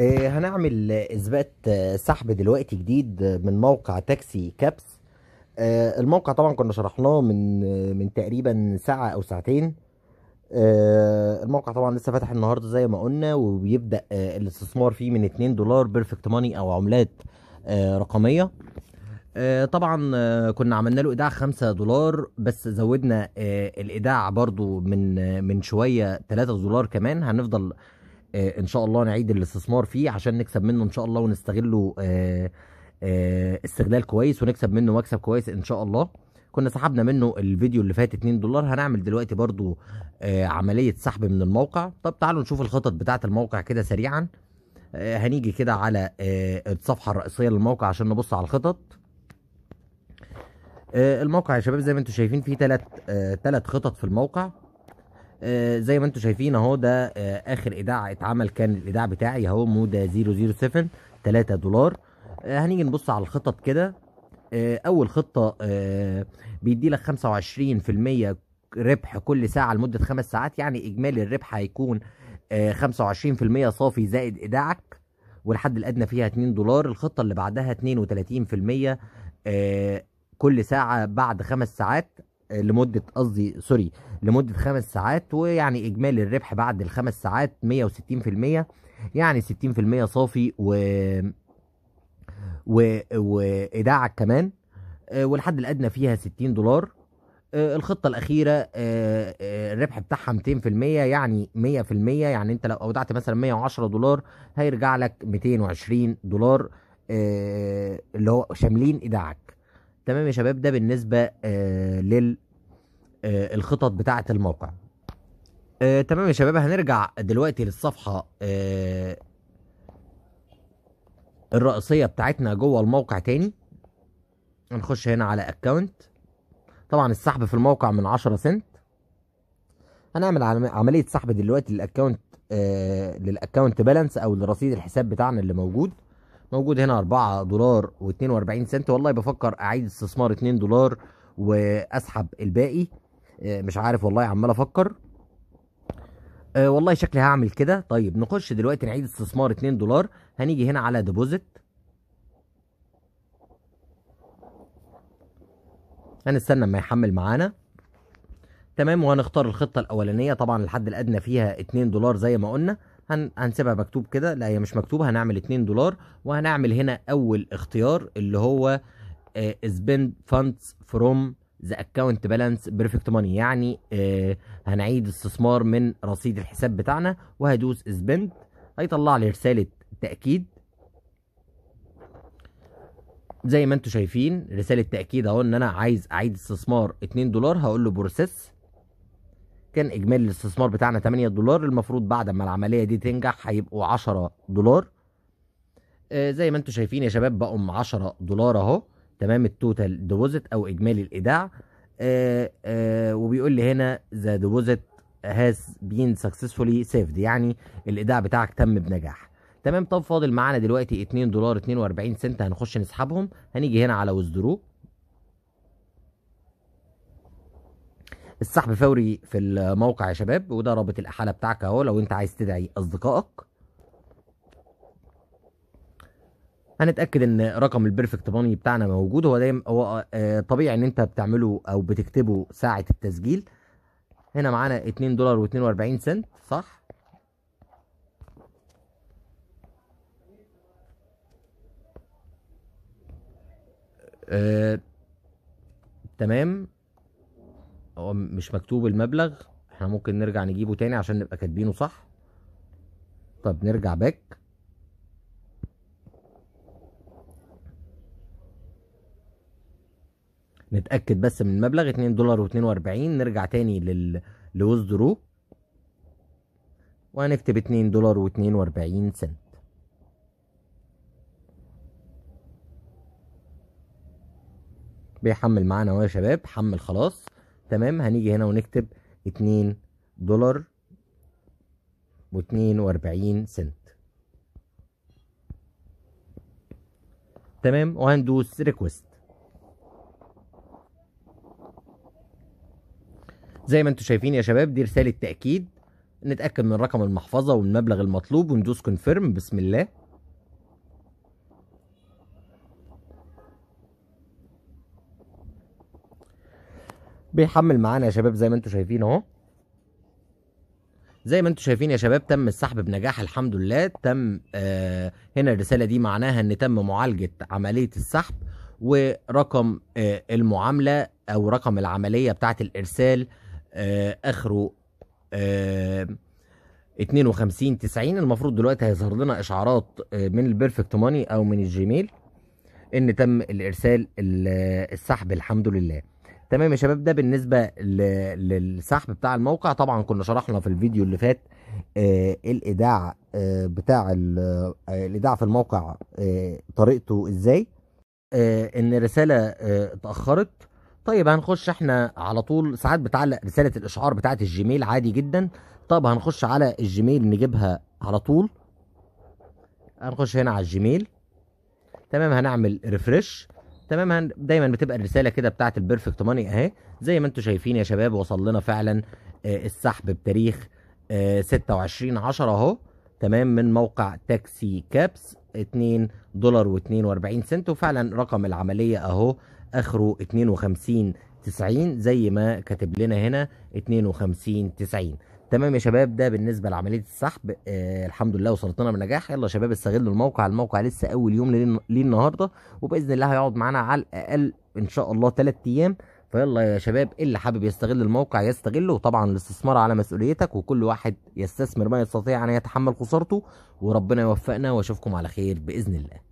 آه، هنعمل اثبات آه، سحب دلوقتي جديد من موقع تاكسي كابس آه، الموقع طبعا كنا شرحناه من من تقريبا ساعه او ساعتين الموقع طبعا لسه فاتح النهارده زي ما قلنا وبيبدا الاستثمار فيه من 2 دولار بيرفكت ماني او عملات رقميه طبعا كنا عملنا له ايداع 5 دولار بس زودنا الايداع برضو من من شويه 3 دولار كمان هنفضل آه، ان شاء الله نعيد الاستثمار فيه عشان نكسب منه ان شاء الله ونستغله آه، آه، استغلال كويس ونكسب منه مكسب كويس ان شاء الله كنا سحبنا منه الفيديو اللي فات 2 دولار هنعمل دلوقتي برضو عملية سحب من الموقع طب تعالوا نشوف الخطط بتاعة الموقع كده سريعا هنيجي كده على الصفحة الرئيسية للموقع عشان نبص على الخطط الموقع يا شباب زي ما انتم شايفين فيه ثلاث ثلاث خطط في الموقع آه، زي ما انتم شايفين اهو ده آه، اخر ايداع اتعمل كان الايداع بتاعي اهو مودا 007 3 دولار آه، هنيجي نبص على الخطط كده اول خطه بيدي لك 25% ربح كل ساعه لمده خمس ساعات يعني اجمالي الربح هيكون 25% صافي زائد ايداعك والحد الادنى فيها 2 دولار الخطه اللي بعدها 32% كل ساعه بعد خمس ساعات لمده قصدي سوري لمده خمس ساعات ويعني اجمالي الربح بعد الخمس ساعات 160% يعني 60% صافي و و وايداع كمان آه، والحد الادنى فيها 60 دولار آه، الخطه الاخيره آه، الربح بتاعها 200% يعني 100% يعني انت لو اودعت مثلا 110 دولار هيرجع لك 220 دولار اللي هو شاملين ايداعك تمام يا شباب ده بالنسبه آه، لل آه، الخطط بتاعه الموقع آه، تمام يا شباب هنرجع دلوقتي للصفحه الرئيسيه بتاعتنا جوه الموقع تاني هنخش هنا على اكونت طبعا السحب في الموقع من 10 سنت هنعمل عمليه سحب دلوقتي للاكونت للاكونت بالانس او لرصيد الحساب بتاعنا اللي موجود موجود هنا 4 دولار و42 سنت والله بفكر اعيد استثمار 2 دولار واسحب الباقي آه، مش عارف والله عمال افكر أه والله شكلي هعمل كده طيب نخش دلوقتي نعيد استثمار 2 دولار هنيجي هنا على ديبوزيت هنستنى ما يحمل معانا تمام وهنختار الخطه الاولانيه طبعا الحد الادنى فيها 2 دولار زي ما قلنا هنسيبها مكتوب كده لا هي مش مكتوبه هنعمل 2 دولار وهنعمل هنا اول اختيار اللي هو سبند فاندز فروم ذا اكونت بالانس بيرفكت ماني يعني آه هنعيد استثمار من رصيد الحساب بتاعنا وهدوس سبند هيطلع لي رساله تاكيد زي ما انتم شايفين رساله تاكيد اهو ان انا عايز اعيد استثمار 2 دولار هقول له بروسيس كان اجمالي الاستثمار بتاعنا 8 دولار المفروض بعد ما العمليه دي تنجح هيبقوا 10 دولار آه، زي ما انتم شايفين يا شباب بقوا 10 دولار اهو تمام التوتال ديبوزيت او اجمالي الايداع آه، آه، وبيقول لي هنا ذا ديبوزيت هاز بين سكسسفولي سيفد يعني الايداع بتاعك تم بنجاح تمام طب فاضل معانا دلوقتي 2 دولار 42 سنت هنخش نسحبهم هنيجي هنا على وزدرو السحب فوري في الموقع يا شباب وده رابط الاحاله بتاعك اهو لو انت عايز تدعي اصدقائك هنتاكد ان رقم البيرفكت ماني بتاعنا موجود هو دايما هو آه، طبيعي ان انت بتعمله او بتكتبه ساعه التسجيل هنا معانا 2 دولار و42 سنت صح آه، تمام هو مش مكتوب المبلغ احنا ممكن نرجع نجيبه تاني عشان نبقى كاتبينه صح طب نرجع باك نتاكد بس من المبلغ 2 دولار و42 نرجع تاني لل لوزدرو وهنكتب 2 دولار و42 سنت بيحمل معانا اهو يا شباب حمل خلاص تمام هنيجي هنا ونكتب اتنين دولار واتنين واربعين سنت تمام وهندوس ريكوست زي ما انتم شايفين يا شباب دي رسالة تأكيد نتأكد من رقم المحفظة والمبلغ المطلوب وندوس كونفيرم بسم الله بيحمل معانا يا شباب زي ما انتم شايفين اهو زي ما انتم شايفين يا شباب تم السحب بنجاح الحمد لله تم آه هنا الرساله دي معناها ان تم معالجه عمليه السحب ورقم آه المعامله او رقم العمليه بتاعه الارسال آه اخره آه 52 90 المفروض دلوقتي هيظهر لنا اشعارات آه، من البيرفكت ماني او من الجيميل ان تم الارسال السحب الحمد لله تمام يا شباب ده بالنسبه للسحب بتاع الموقع طبعا كنا شرحنا في الفيديو اللي فات آه الايداع آه بتاع آه، الايداع في الموقع آه، طريقته ازاي آه، ان رساله اتاخرت طيب هنخش احنا على طول ساعات بتعلق رساله الاشعار بتاعت الجيميل عادي جدا طب هنخش على الجيميل نجيبها على طول هنخش هنا على الجيميل تمام هنعمل ريفرش تمام دايما بتبقى الرساله كده بتاعه البيرفكت ماني اهي زي ما انتم شايفين يا شباب وصل لنا فعلا آه، السحب بتاريخ 26 آه، 10 اهو تمام من موقع تاكسي كابس 2 دولار و42 سنت وفعلا رقم العمليه اهو اخره 52 90 زي ما كاتب لنا هنا 52 90 تمام يا شباب ده بالنسبه لعمليه السحب آه الحمد لله وصلتنا بنجاح يلا يا شباب استغلوا الموقع الموقع لسه اول يوم ليه النهارده وباذن الله هيقعد معانا على الاقل ان شاء الله ثلاث ايام فيلا يا شباب إيه اللي حابب يستغل الموقع يستغله وطبعا الاستثمار على مسؤوليتك وكل واحد يستثمر ما يستطيع ان يتحمل خسارته وربنا يوفقنا واشوفكم على خير باذن الله